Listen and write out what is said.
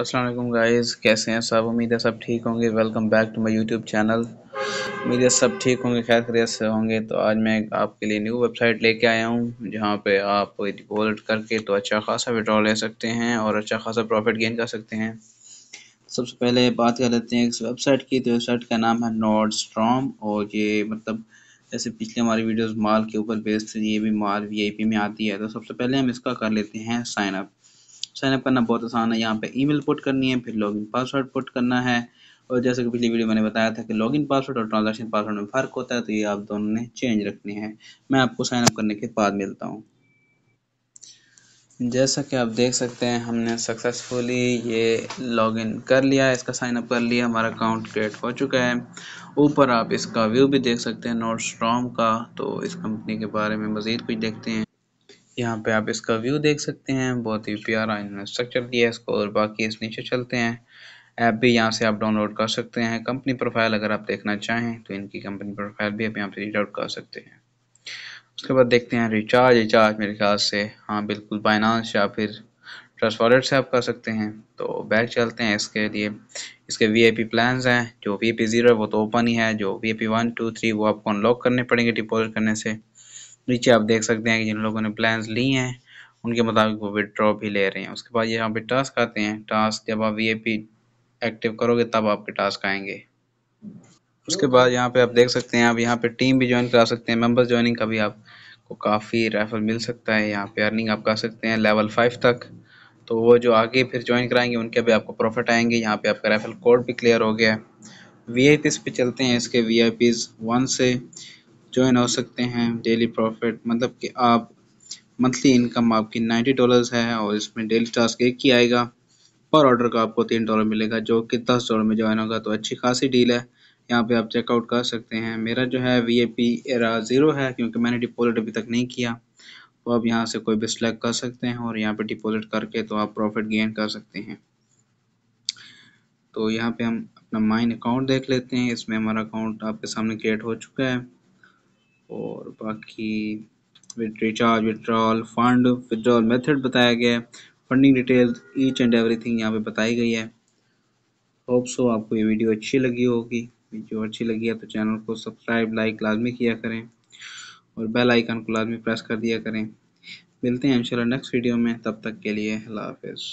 Aslam guys कैसे हैं सब उम्मीद है सब ठीक होंगे welcome back to my YouTube channel उम्मीद है सब ठीक होंगे खैर खरीत से होंगे तो आज मैं आपके लिए न्यू वेबसाइट लेके आया हूँ जहाँ पे आप डिपोजिट करके तो अच्छा खासा विड्रॉ ले सकते हैं और अच्छा खासा प्रॉफिट गेन कर सकते हैं सबसे पहले बात कर लेते हैं इस वेबसाइट की तो वेबसाइट का नाम है नॉर्ड स्ट्रॉम और ये मतलब जैसे पिछले हमारी वीडियोज़ माल के ऊपर बेस्ड ये भी माल वी आई पी में आती है तो सबसे पहले हम इसका कर लेते हैं साइनअप साइनअप करना बहुत आसान है यहाँ पे ईमेल पुट करनी है फिर लॉगिन पासवर्ड पुट करना है और जैसे कि पिछली वीडियो मैंने बताया था कि लॉगिन पासवर्ड और ट्रांजेक्शन पासवर्ड में फ़र्क होता है तो ये आप दोनों ने चेंज रखने हैं मैं आपको साइनअप करने के बाद मिलता हूँ जैसा कि आप देख सकते हैं हमने सक्सेसफुली ये लॉगिन कर लिया इसका साइन अप कर लिया हमारा अकाउंट क्रिएट हो चुका है ऊपर आप इसका व्यू भी देख सकते हैं नोट स्ट्रॉम का तो इस कंपनी के बारे में मज़ीद कुछ देखते हैं यहाँ पे आप इसका व्यू देख सकते हैं बहुत ही प्यारा इन्होंने स्ट्रक्चर दिया है इसको और बाकी इस नीचे चलते हैं ऐप भी यहाँ से आप डाउनलोड कर सकते हैं कंपनी प्रोफाइल अगर आप देखना चाहें तो इनकी कंपनी प्रोफाइल भी आप यहाँ पे रीड आउट कर सकते हैं उसके बाद देखते हैं रिचार्ज रिचार्ज मेरे ख्याल से हाँ बिल्कुल बाइनांस या फिर ट्रस्ट वॉलेट से आप कर सकते हैं तो बैक चलते हैं इसके लिए इसके वी आई पी प्लान हैं जो वी आई पी ज़ीरो है वो तो ओपन ही है जो V I P one two three वो आपको अनलॉक करने पड़ेंगे डिपॉजिट करने से नीचे आप देख सकते हैं कि जिन लोगों ने प्लान ली हैं उनके मुताबिक वो विड्रॉ भी ले रहे हैं उसके बाद यहाँ पे टास्क आते हैं टास्क जब आप वी एक्टिव करोगे तब आपके टास्क आएंगे उसके बाद यहाँ पे आप देख सकते हैं आप यहाँ पे टीम भी ज्वाइन करा सकते हैं मेंबर्स ज्वाइनिंग का भी आपको काफ़ी रेफर मिल सकता है यहाँ पे अर्निंग आप कर सकते हैं लेवल फाइव तक तो वो जो आगे फिर ज्वाइन कराएंगे उनके भी आपको प्रॉफिट आएंगे यहाँ पे आपका रेफर कोड भी क्लियर हो गया है वी पे चलते हैं इसके वी आई वन से ज्वाइन हो सकते हैं डेली प्रॉफिट मतलब कि आप मंथली इनकम आपकी नाइन्टी डॉलर्स है और इसमें डेली टास्क एक ही आएगा पर ऑर्डर का आपको तीन डॉलर मिलेगा जो कि दस डॉलर में ज्वाइन होगा तो अच्छी खासी डील है यहाँ पे आप चेकआउट कर सकते हैं मेरा जो है वी ए पी एरा ज़ीरो है क्योंकि मैंने डिपॉजिट अभी तक नहीं किया तो आप यहाँ से कोई भी सिलेक्ट कर सकते हैं और यहाँ पे डिपॉजिट करके तो आप प्रॉफिट गेन कर सकते हैं तो यहाँ पे हम अपना माइन अकाउंट देख लेते हैं इसमें हमारा अकाउंट आपके सामने क्रिएट हो चुका है और बाकी with recharge withdrawal fund withdrawal method बताया गया है funding detail each and everything यहाँ पे बताई गई है होप सो आपको ये वीडियो अच्छी लगी होगी वीडियो अच्छी लगी है तो चैनल को सब्सक्राइब लाइक लाजमी किया करें और बेल आइकन को लाजमी प्रेस कर दिया करें मिलते हैं इंशाल्लाह नेक्स्ट वीडियो में तब तक के लिए अल्लाह हाफिज़